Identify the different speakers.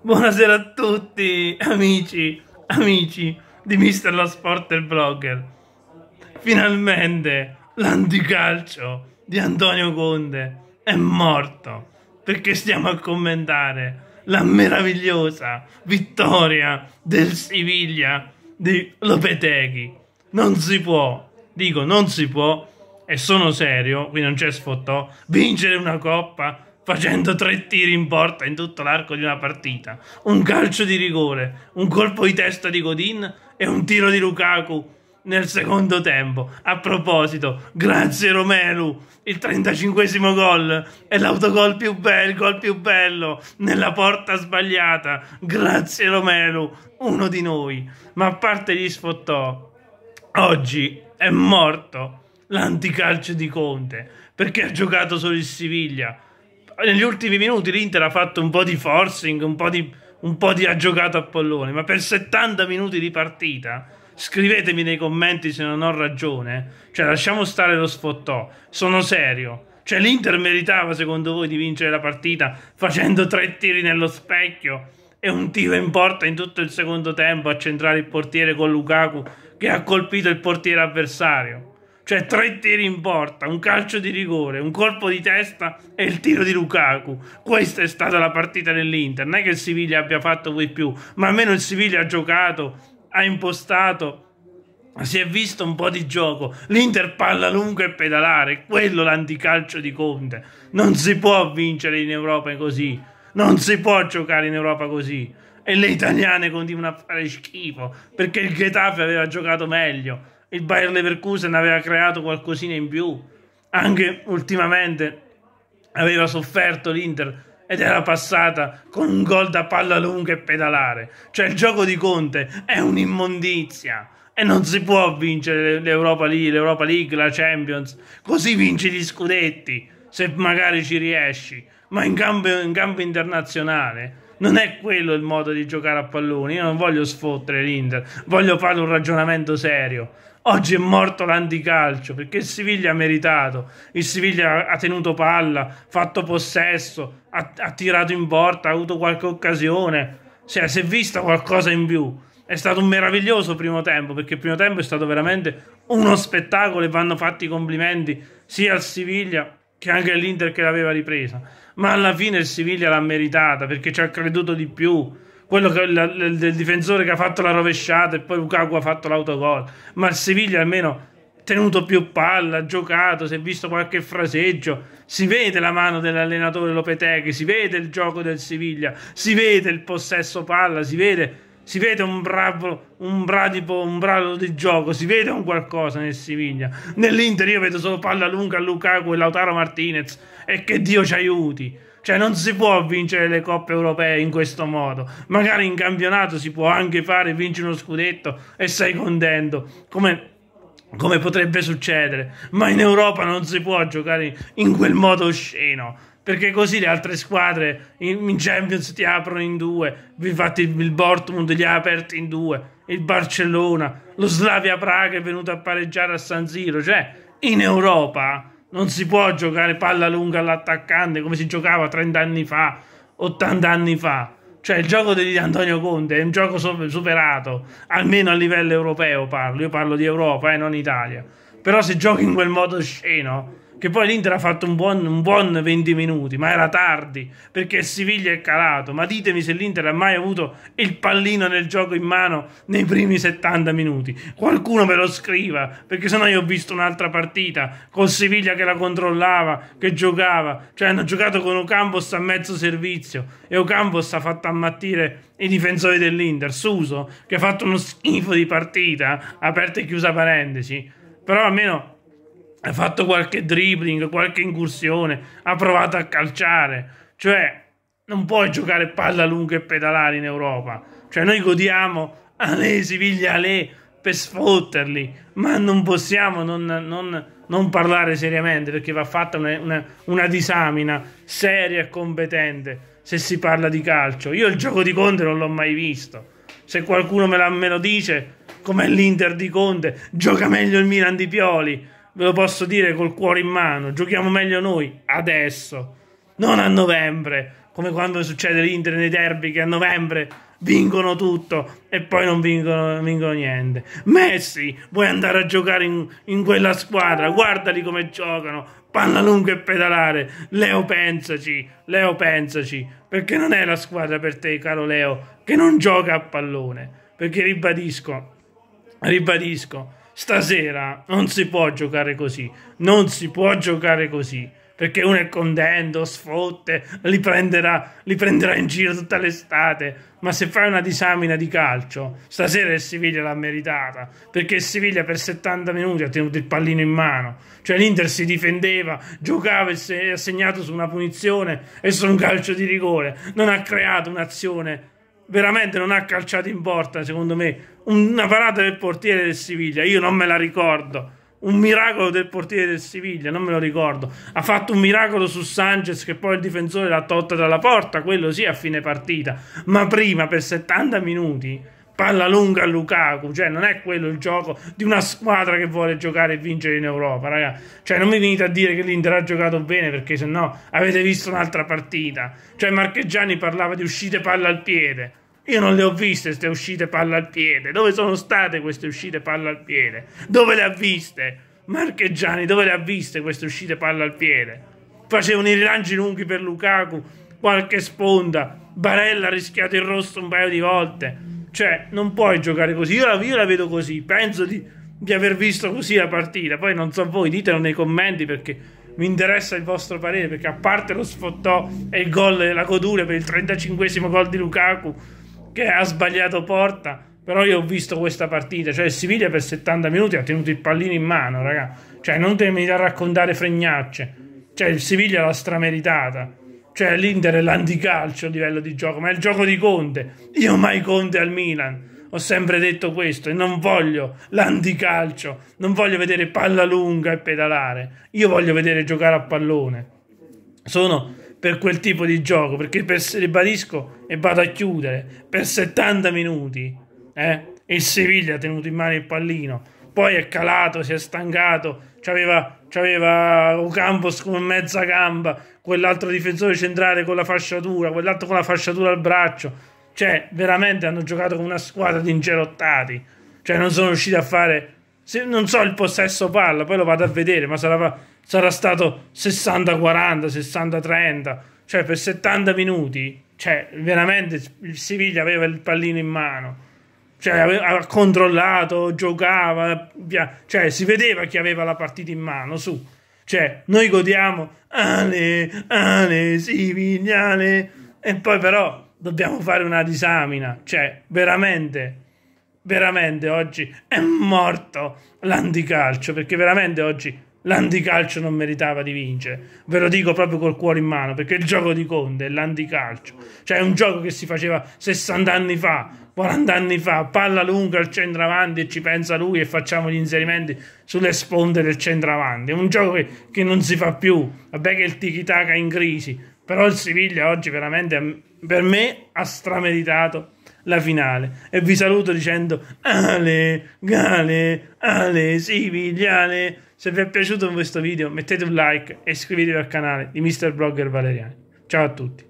Speaker 1: Buonasera a tutti, amici, amici di Mister Lo Sport e il Blogger. Finalmente l'anticalcio di Antonio Conte è morto perché stiamo a commentare la meravigliosa vittoria del Siviglia di Lopeteghi. Non si può, dico non si può, e sono serio, qui non c'è sfottò, vincere una coppa facendo tre tiri in porta in tutto l'arco di una partita, un calcio di rigore, un colpo di testa di Godin e un tiro di Lukaku nel secondo tempo. A proposito, grazie Romelu, il 35 gol e l'autogol più bello, il gol più bello nella porta sbagliata. Grazie Romelu, uno di noi. Ma a parte gli sfottò, oggi è morto l'anticalcio di Conte perché ha giocato solo il Siviglia negli ultimi minuti l'Inter ha fatto un po' di forcing, un po' di, un po di ha giocato a pallone, ma per 70 minuti di partita scrivetemi nei commenti se non ho ragione. Cioè, lasciamo stare lo sfottò. Sono serio. Cioè, l'Inter meritava, secondo voi, di vincere la partita facendo tre tiri nello specchio e un tiro in porta in tutto il secondo tempo a centrare il portiere con Lukaku che ha colpito il portiere avversario. Cioè tre tiri in porta, un calcio di rigore, un colpo di testa e il tiro di Lukaku. Questa è stata la partita dell'Inter. Non è che il Siviglia abbia fatto voi più, ma almeno il Siviglia ha giocato, ha impostato si è visto un po' di gioco. L'Inter palla lunga e pedalare, quello l'anticalcio di Conte. Non si può vincere in Europa così. Non si può giocare in Europa così. E le italiane continuano a fare schifo perché il Getafe aveva giocato meglio il Bayer Leverkusen aveva creato qualcosina in più, anche ultimamente aveva sofferto l'Inter ed era passata con un gol da palla lunga e pedalare. Cioè il gioco di Conte è un'immondizia e non si può vincere l'Europa League, l'Europa League, la Champions, così vinci gli scudetti, se magari ci riesci, ma in campo, in campo internazionale non è quello il modo di giocare a pallone. Io non voglio sfottere l'Inter, voglio fare un ragionamento serio. Oggi è morto l'anticalcio perché il Siviglia ha meritato. Il Siviglia ha tenuto palla, fatto possesso, ha, ha tirato in porta, ha avuto qualche occasione. Cioè, si è vista qualcosa in più. È stato un meraviglioso primo tempo perché il primo tempo è stato veramente uno spettacolo e vanno fatti i complimenti sia al Siviglia che anche all'Inter che l'aveva ripresa. Ma alla fine il Siviglia l'ha meritata perché ci ha creduto di più quello che, la, del difensore che ha fatto la rovesciata e poi Lukaku ha fatto l'autogol. Ma il Siviglia almeno ha tenuto più palla, ha giocato, si è visto qualche fraseggio, si vede la mano dell'allenatore Lopeteghi, si vede il gioco del Siviglia, si vede il possesso palla, si vede si vede un bravo, un bradipo, un bravo di gioco, si vede un qualcosa nel Siviglia. Nell'Inter io vedo solo palla lunga a Lukaku e Lautaro Martinez e che Dio ci aiuti. Cioè non si può vincere le coppe europee in questo modo. Magari in campionato si può anche fare, vinci uno scudetto e sei contento. Come come potrebbe succedere, ma in Europa non si può giocare in quel modo osceno. Perché così le altre squadre in Champions ti aprono in due. Infatti il Bortmund li ha aperti in due. Il Barcellona, lo Slavia Praga è venuto a pareggiare a San Siro. Cioè, in Europa non si può giocare palla lunga all'attaccante come si giocava 30 anni fa, 80 anni fa. Cioè il gioco di Antonio Conte è un gioco superato, almeno a livello europeo parlo, io parlo di Europa e eh, non Italia. Però se giochi in quel modo sceno, che poi l'Inter ha fatto un buon, un buon, 20 minuti, ma era tardi perché il Siviglia è calato. Ma ditemi se l'Inter ha mai avuto il pallino nel gioco in mano nei primi 70 minuti. Qualcuno me lo scriva, perché sennò io ho visto un'altra partita con Siviglia che la controllava, che giocava, cioè hanno giocato con Ocampos a mezzo servizio e Ocampos ha fatto ammattire i difensori dell'Inter. Suso che ha fatto uno schifo di partita, aperta e chiusa parentesi però almeno ha fatto qualche dribbling, qualche incursione, ha provato a calciare, cioè non puoi giocare palla lunga e pedalare in Europa, cioè noi godiamo Ale, Siviglia, Ale per sfotterli, ma non possiamo non, non, non parlare seriamente perché va fatta una, una, una disamina seria e competente se si parla di calcio. Io il gioco di Conte non l'ho mai visto, se qualcuno me, la, me lo dice com'è l'Inter di Conte, gioca meglio il Milan di Pioli. Ve lo posso dire col cuore in mano, giochiamo meglio noi adesso, non a novembre, come quando succede l'Inter nei derby che a novembre vincono tutto e poi non vincono, vincono niente. Messi, vuoi andare a giocare in, in quella squadra? Guardali come giocano, palla lunga e pedalare. Leo, pensaci, Leo, pensaci, perché non è la squadra per te, caro Leo, che non gioca a pallone. Perché ribadisco, ribadisco, stasera non si può giocare così, non si può giocare così, perché uno è contento, sfotte, li prenderà, li prenderà in giro tutta l'estate, ma se fai una disamina di calcio, stasera il Siviglia l'ha meritata, perché il Siviglia per 70 minuti ha tenuto il pallino in mano, cioè l'Inter si difendeva, giocava e ha segnato su una punizione e su un calcio di rigore, non ha creato un'azione veramente non ha calciato in porta, secondo me, una parata del portiere del Siviglia, io non me la ricordo. Un miracolo del portiere del Siviglia, non me lo ricordo. Ha fatto un miracolo su Sanchez che poi il difensore l'ha tolta dalla porta, quello sì a fine partita, ma prima per 70 minuti palla lunga a Lukaku, cioè non è quello il gioco di una squadra che vuole giocare e vincere in Europa, raga. Cioè non mi venite a dire che l'Inter ha giocato bene perché se no avete visto un'altra partita. Cioè Marcheggiani parlava di uscite palla al piede. Io non le ho viste queste uscite palla al piede. Dove sono state queste uscite palla al piede? Dove le ha viste? Marcheggiani, dove le ha viste queste uscite palla al piede? Facevano i rilanci lunghi per Lukaku, qualche sponda. Barella ha rischiato il rosso un paio di volte. Cioè, non puoi giocare così. Io la, io la vedo così. Penso di, di, aver visto così la partita. Poi non so voi, ditelo nei commenti perché mi interessa il vostro parere. Perché a parte lo sfottò e il gol della Codure per il 35 gol di Lukaku, che ha sbagliato porta. Però io ho visto questa partita, cioè il Siviglia per 70 minuti ha tenuto il pallino in mano, raga. Cioè non te temi da raccontare fregnacce. Cioè il Siviglia l'ha strameritata. Cioè l'Inter è l'anticalcio a livello di gioco, ma è il gioco di Conte. Io mai Conte al Milan. Ho sempre detto questo e non voglio l'anticalcio, non voglio vedere palla lunga e pedalare. Io voglio vedere giocare a pallone. Sono per quel tipo di gioco, perché per, ribadisco e vado a chiudere, per 70 minuti eh, il Siviglia ha tenuto in mano il pallino poi è calato, si è stancato, c'aveva, c'aveva un Campos mezza gamba, quell'altro difensore centrale con la fasciatura, quell'altro con la fasciatura al braccio. Cioè, veramente hanno giocato con una squadra di ingerottati. Cioè, non sono riusciti a fare... Se, non so il possesso palla, poi lo vado a vedere, ma sarà, sarà stato 60-40, 60-30. Cioè, per 70 minuti, cioè, veramente il Siviglia aveva il pallino in mano cioè, aveva controllato, giocava, via. cioè, si vedeva chi aveva la partita in mano, su. Cioè, noi godiamo Ale, Ale, Sivignale, e poi però dobbiamo fare una disamina, cioè, veramente, veramente oggi è morto l'anticalcio, perché veramente oggi l'anticalcio non meritava di vincere. Ve lo dico proprio col cuore in mano, perché il gioco di Conte è l'anticalcio. Cioè è un gioco che si faceva 60 anni fa, 40 anni fa, palla lunga al centravanti e ci pensa lui e facciamo gli inserimenti sulle sponde del centravanti. È un gioco che, che non si fa più. Vabbè che il tiki-taka è in crisi, però il Siviglia oggi veramente per me ha strameritato la finale. E vi saluto dicendo Ale, Gale, Ale, Sivigliale. Se vi è piaciuto questo video mettete un like e iscrivetevi al canale di Mr. Blogger Valeriani. Ciao a tutti.